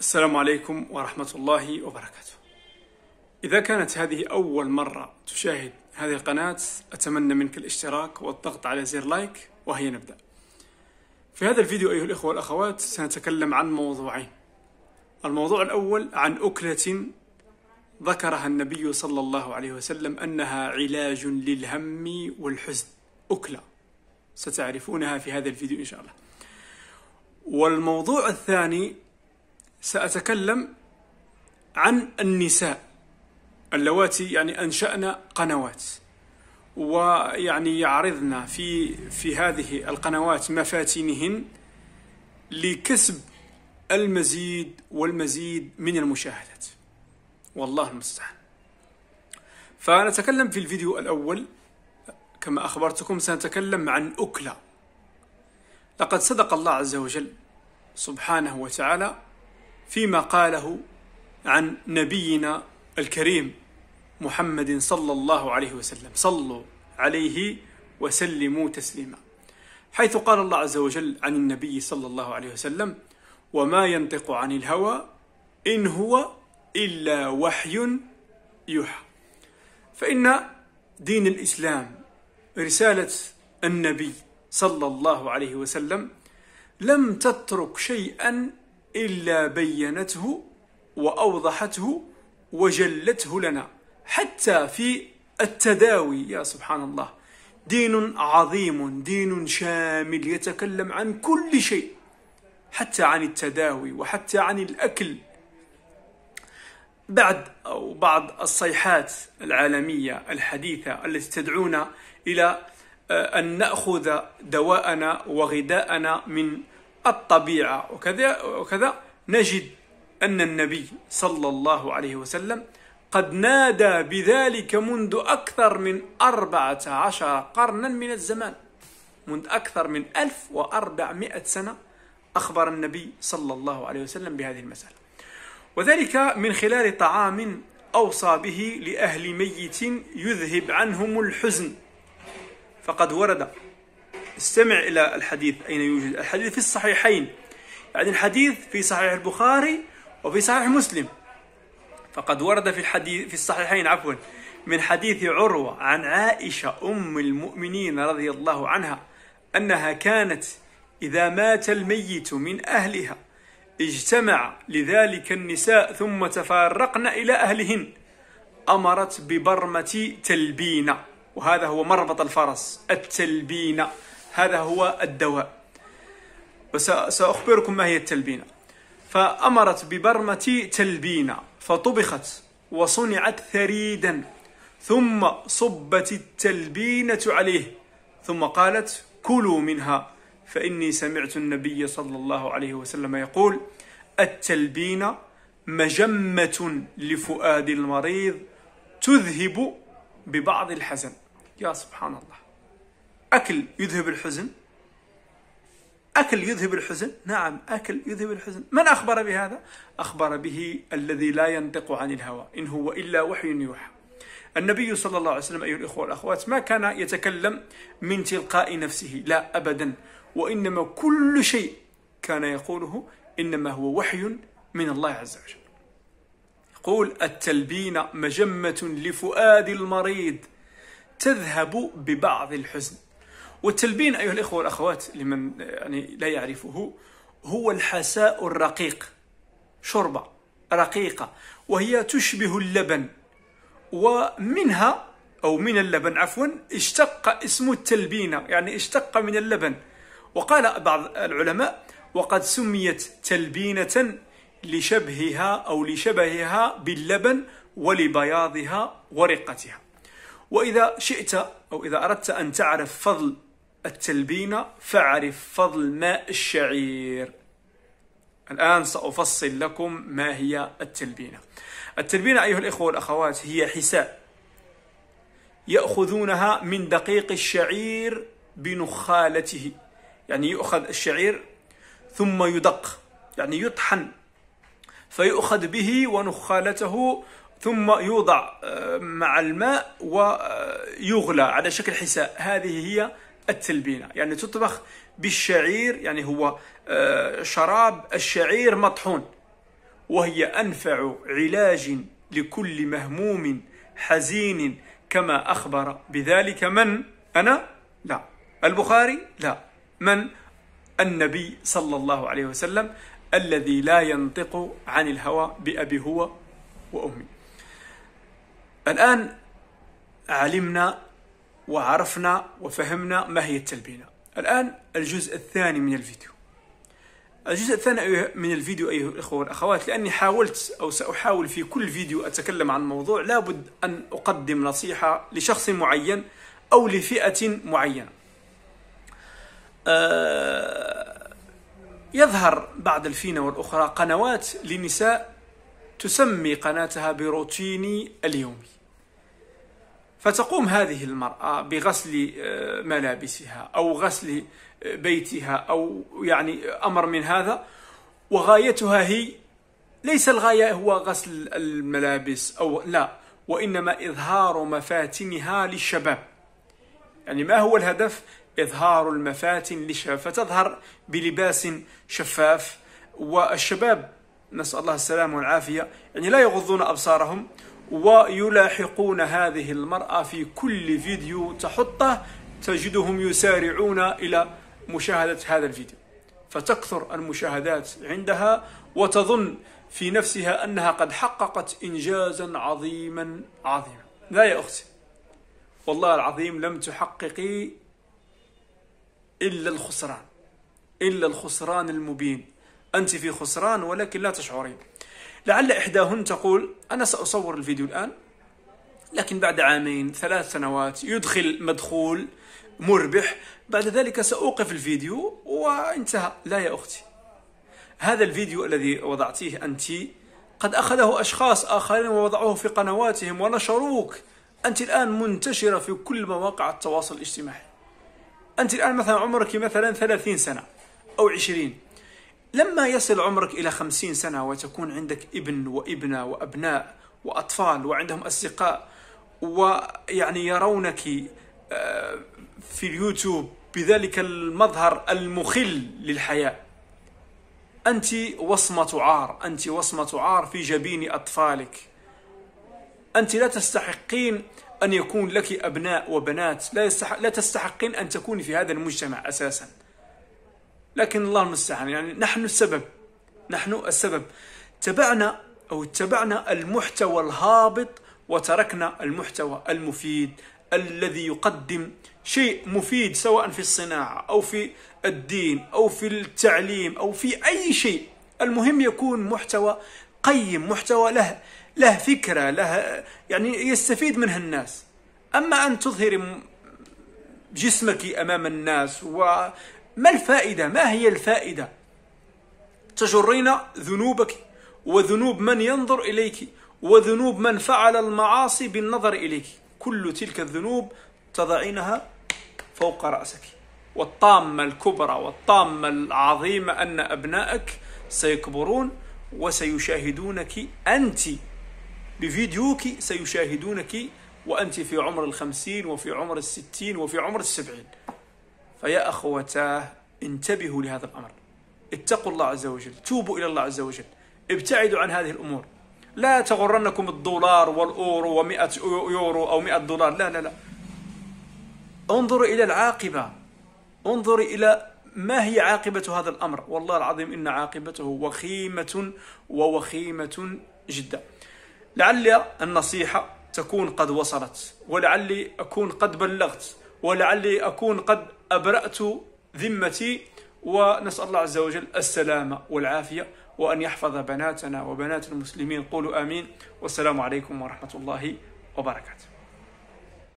السلام عليكم ورحمة الله وبركاته. إذا كانت هذه أول مرة تشاهد هذه القناة أتمنى منك الاشتراك والضغط على زر لايك وهي نبدأ. في هذا الفيديو أيها الإخوة والأخوات سنتكلم عن موضوعين. الموضوع الأول عن أكلة ذكرها النبي صلى الله عليه وسلم أنها علاج للهم والحزن. أكلة ستعرفونها في هذا الفيديو إن شاء الله. والموضوع الثاني سأتكلم عن النساء اللواتي يعني أنشأن قنوات ويعني يعرضن في في هذه القنوات مفاتنهن لكسب المزيد والمزيد من المشاهدات والله المستعان فنتكلم في الفيديو الأول كما أخبرتكم سنتكلم عن أكلة لقد صدق الله عز وجل سبحانه وتعالى فيما قاله عن نبينا الكريم محمد صلى الله عليه وسلم صلوا عليه وسلموا تسليما حيث قال الله عز وجل عن النبي صلى الله عليه وسلم وما ينطق عن الهوى إن هو إلا وحي يوحى فإن دين الإسلام رسالة النبي صلى الله عليه وسلم لم تترك شيئا إلا بينته وأوضحته وجلته لنا حتى في التداوي يا سبحان الله دين عظيم دين شامل يتكلم عن كل شيء حتى عن التداوي وحتى عن الأكل بعد أو بعض الصيحات العالمية الحديثة التي تدعونا إلى آه، أن نأخذ دواءنا وغذاءنا من الطبيعة وكذا وكذا نجد أن النبي صلى الله عليه وسلم قد نادى بذلك منذ أكثر من أربعة عشر قرنا من الزمان منذ أكثر من ألف وأربعمائة سنة أخبر النبي صلى الله عليه وسلم بهذه المسألة وذلك من خلال طعام أوصى به لأهل ميت يذهب عنهم الحزن فقد ورد استمع إلى الحديث أين يوجد الحديث في الصحيحين يعني الحديث في صحيح البخاري وفي صحيح مسلم فقد ورد في الحديث في الصحيحين عفوا من حديث عروة عن عائشة أم المؤمنين رضي الله عنها أنها كانت إذا مات الميت من أهلها اجتمع لذلك النساء ثم تفارقن إلى أهلهن أمرت ببرمة تلبينة وهذا هو مربط الفرس التلبينة هذا هو الدواء وسأخبركم ما هي التلبينة فأمرت ببرمة تلبينة فطبخت وصنعت ثريدا ثم صبت التلبينة عليه ثم قالت كلوا منها فإني سمعت النبي صلى الله عليه وسلم يقول التلبينة مجمة لفؤاد المريض تذهب ببعض الحزن يا سبحان الله أكل يذهب الحزن أكل يذهب الحزن نعم أكل يذهب الحزن من أخبر بهذا؟ أخبر به الذي لا ينطق عن الهوى إن هو إلا وحي يوحى النبي صلى الله عليه وسلم أيها الإخوة والأخوات ما كان يتكلم من تلقاء نفسه لا أبدا وإنما كل شيء كان يقوله إنما هو وحي من الله عز وجل يقول التلبين مجمة لفؤاد المريض تذهب ببعض الحزن والتلبين أيها الإخوة والأخوات لمن يعني لا يعرفه هو الحساء الرقيق شوربة رقيقة وهي تشبه اللبن ومنها أو من اللبن عفوا اشتق اسم التلبينة يعني اشتق من اللبن وقال بعض العلماء وقد سميت تلبينة لشبهها أو لشبهها باللبن ولبياضها ورقتها وإذا شئت أو إذا أردت أن تعرف فضل التلبينة فاعرف فضل ماء الشعير الآن سأفصل لكم ما هي التلبينة التلبينة أيها الإخوة والأخوات هي حساء يأخذونها من دقيق الشعير بنخالته يعني يؤخذ الشعير ثم يدق يعني يطحن فيؤخذ به ونخالته ثم يوضع آه، مع الماء ويغلى على شكل حساء هذه هي التلبينة يعني تطبخ بالشعير يعني هو آه، شراب الشعير مطحون وهي أنفع علاج لكل مهموم حزين كما أخبر بذلك من أنا لا البخاري لا من النبي صلى الله عليه وسلم الذي لا ينطق عن الهوى بأبي هو وأمي الآن علمنا وعرفنا وفهمنا ما هي التلبينة الآن الجزء الثاني من الفيديو الجزء الثاني من الفيديو أيها الإخوة والأخوات لأني حاولت أو سأحاول في كل فيديو أتكلم عن موضوع لابد أن أقدم نصيحة لشخص معين أو لفئة معينة آه، يظهر بعض الفينة والأخرى قنوات لنساء تسمي قناتها بروتيني اليومي فتقوم هذه المرأة بغسل آه، ملابسها أو غسل آه، بيتها أو يعني أمر من هذا وغايتها هي ليس الغاية هو غسل الملابس أو لا وإنما إظهار مفاتنها للشباب يعني ما هو الهدف؟ إظهار المفاتن للشباب فتظهر بلباس شفاف والشباب نسأل الله السلامة والعافية يعني لا يغضون أبصارهم ويلاحقون هذه المرأة في كل فيديو تحطه تجدهم يسارعون إلى مشاهدة هذا الفيديو فتكثر المشاهدات عندها وتظن في نفسها أنها قد حققت إنجازا عظيما عظيما لا يا أختي والله العظيم لم تحققي إلا الخسران إلا الخسران المبين أنت في خسران ولكن لا تشعرين لعل إحداهن تقول أنا سأصور الفيديو الآن لكن بعد عامين ثلاث سنوات يدخل مدخول مربح بعد ذلك سأوقف الفيديو وانتهى لا يا أختي هذا الفيديو الذي وضعتيه أنت قد أخذه أشخاص آخرين ووضعوه في قنواتهم ونشروك أنت الآن منتشرة في كل مواقع التواصل الاجتماعي أنت الآن مثلا عمرك مثلا 30 سنة أو 20 لما يصل عمرك إلى خمسين سنة وتكون عندك ابن وابنة وأبناء وأطفال وعندهم أصدقاء ويعني يرونك آه، في اليوتيوب بذلك المظهر المخل للحياة أنت وصمة عار أنت وصمة عار في جبين أطفالك أنت لا تستحقين أن يكون لك أبناء وبنات لا, يستحق لا تستحقين أن تكوني في هذا المجتمع أساساً لكن الله المستعان يعني نحن السبب نحن السبب تبعنا أو اتبعنا المحتوى الهابط وتركنا المحتوى المفيد الذي يقدم شيء مفيد سواء في الصناعة أو في الدين أو في التعليم أو في أي شيء المهم يكون محتوى قيم محتوى له له فكرة له يعني يستفيد منها الناس أما أن تظهر جسمك أمام الناس ما الفائدة ما هي الفائدة تجرين ذنوبك وذنوب من ينظر إليك وذنوب من فعل المعاصي بالنظر إليك كل تلك الذنوب تضعينها فوق رأسك والطامة الكبرى والطامة العظيمة أن أبنائك سيكبرون وسيشاهدونك أنت بفيديوك سيشاهدونك وأنت في عمر الخمسين وفي عمر الستين وفي عمر السبعين فيا أخوتاه انتبهوا لهذا الأمر اتقوا الله عز وجل توبوا إلى الله عز وجل ابتعدوا عن هذه الأمور لا تغرنكم الدولار والأورو ومئة يورو أو مئة دولار لا لا لا انظروا إلى العاقبة انظروا إلى ما هي عاقبة هذا الأمر والله العظيم إن عاقبته وخيمة ووخيمة جدا لعل النصيحة تكون قد وصلت ولعلي أكون قد بلغت ولعلي أكون قد أبرأت ذمتي ونسأل الله عز وجل السلامة والعافية وأن يحفظ بناتنا وبنات المسلمين قولوا آمين والسلام عليكم ورحمة الله وبركاته